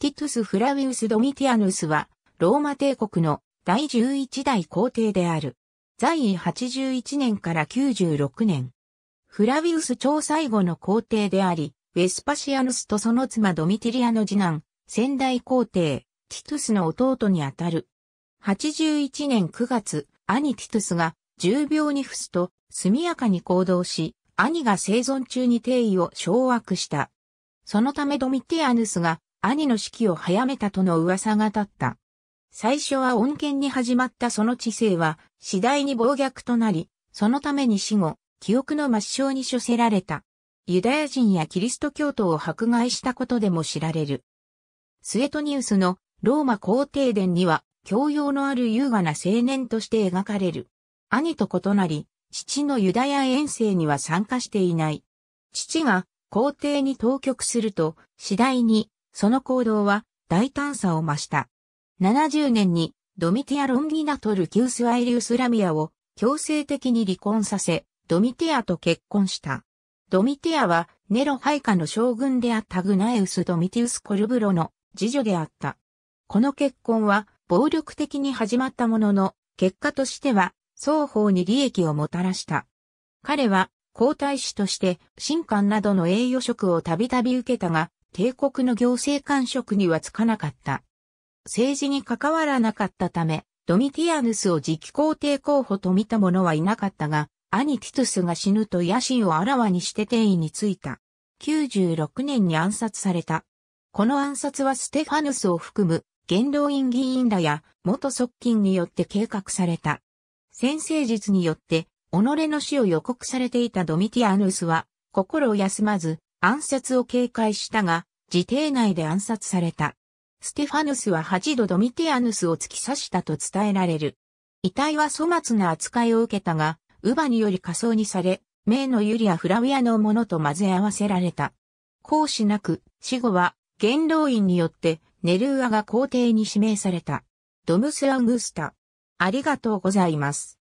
ティトゥス・フラウィウス・ドミティアヌスは、ローマ帝国の第11代皇帝である。在位81年から96年。フラウィウス朝最後の皇帝であり、ウェスパシアヌスとその妻ドミティリアの次男、先代皇帝、ティトゥスの弟にあたる。81年9月、兄ティトゥスが重病に伏すと、速やかに行動し、兄が生存中に帝位を掌握した。そのためドミティアヌスが兄の死期を早めたとの噂が立った。最初は恩恵に始まったその知性は次第に暴虐となり、そのために死後、記憶の抹消に処せられた。ユダヤ人やキリスト教徒を迫害したことでも知られる。スエトニウスのローマ皇帝殿には教養のある優雅な青年として描かれる。兄と異なり、父のユダヤ遠征には参加していない。父が皇帝に当局すると、次第にその行動は大胆さを増した。70年にドミティア・ロンギナトル・キュース・アイリウス・ラミアを強制的に離婚させ、ドミティアと結婚した。ドミティアはネロ配下の将軍であったグナエウス・ドミティウス・コルブロの次女であった。この結婚は暴力的に始まったものの、結果としては双方に利益をもたらした。彼は皇太子として神官などの栄誉職をたびたび受けたが、帝国の行政官職にはつかなかった。政治に関わらなかったため、ドミティアヌスを次期皇帝候補と見た者はいなかったが、兄ティトゥスが死ぬと野心をあらわにして定位についた。96年に暗殺された。この暗殺はステファヌスを含む元老院議員らや元側近によって計画された。先生術によって己の死を予告されていたドミティアヌスは心を休まず暗殺を警戒したが、自邸内で暗殺された。ステファヌスは8度ドミティアヌスを突き刺したと伝えられる。遺体は粗末な扱いを受けたが、ウバにより仮装にされ、名のユリア・フラウィアのものと混ぜ合わせられた。講師なく、死後は、元老院によって、ネルーアが皇帝に指名された。ドムス・アングスタ。ありがとうございます。